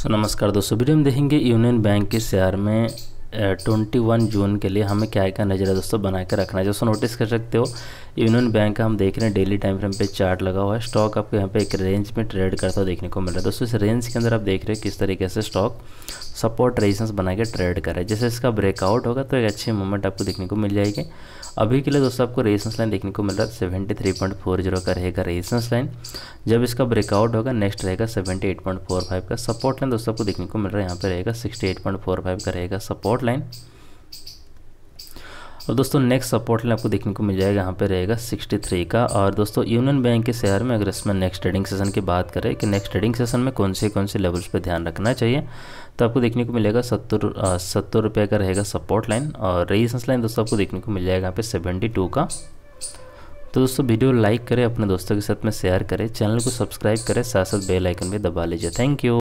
सो so, नमस्कार दोस्तों video हम देखेंगे यूनियन बैंक के शेयर में ट्वेंटी वन जून के लिए हमें क्या क्या नज़र है दोस्तों बना के रखना है दोस्तों नोटिस कर सकते हो यूनियन बैंक का हम देख रहे हैं डेली टाइम फ्रेम पे चार्ट लगा हुआ है स्टॉक आपको यहाँ पे एक रेंज में ट्रेड करता हुआ देखने को मिल रहा है दोस्तों इस रेंज के अंदर आप देख रहे हैं किस तरीके से स्टॉक सपोर्ट रेजिस्टेंस बना के ट्रेड करें जैसे इसका ब्रेकआउट होगा तो एक अच्छी मूवमेंट आपको देखने को मिल जाएगी अभी के लिए दोस्तों आपको रेजिस्टेंस लाइन देखने को मिल रहा है seventy three point four zero का रहेगा रेजिस्टेंस लाइन जब इसका ब्रेकआउट होगा नेक्स्ट रहेगा seventy eight point four five का सपोर्ट लाइन दोस्तों आपको देखने को मिल रहा है यहाँ पर रहेगा sixty eight point four five का रहेगा सपोर्ट लाइन और दोस्तों नेक्स्ट सपोर्ट लाइन आपको देखने को मिल जाएगा यहाँ पे रहेगा 63 का और दोस्तों यूनियन बैंक के शेयर में अगर इसमें नेक्स्ट ट्रेडिंग सेशन की बात करें कि नेक्स्ट ट्रेडिंग सेशन में कौन से कौन से लेवल्स पे ध्यान रखना चाहिए तो आपको देखने को मिलेगा सत्तर सत्तर रुपये का रहेगा सपोर्ट लाइन और रेजिस्टेंस लाइन दोस्तों आपको देखने को मिल जाएगा यहाँ पर सेवेंटी का तो दोस्तों वीडियो लाइक करें अपने दोस्तों के साथ में शेयर करें चैनल को सब्सक्राइब करें साथ साथ बेलाइकन भी दबा लीजिए थैंक यू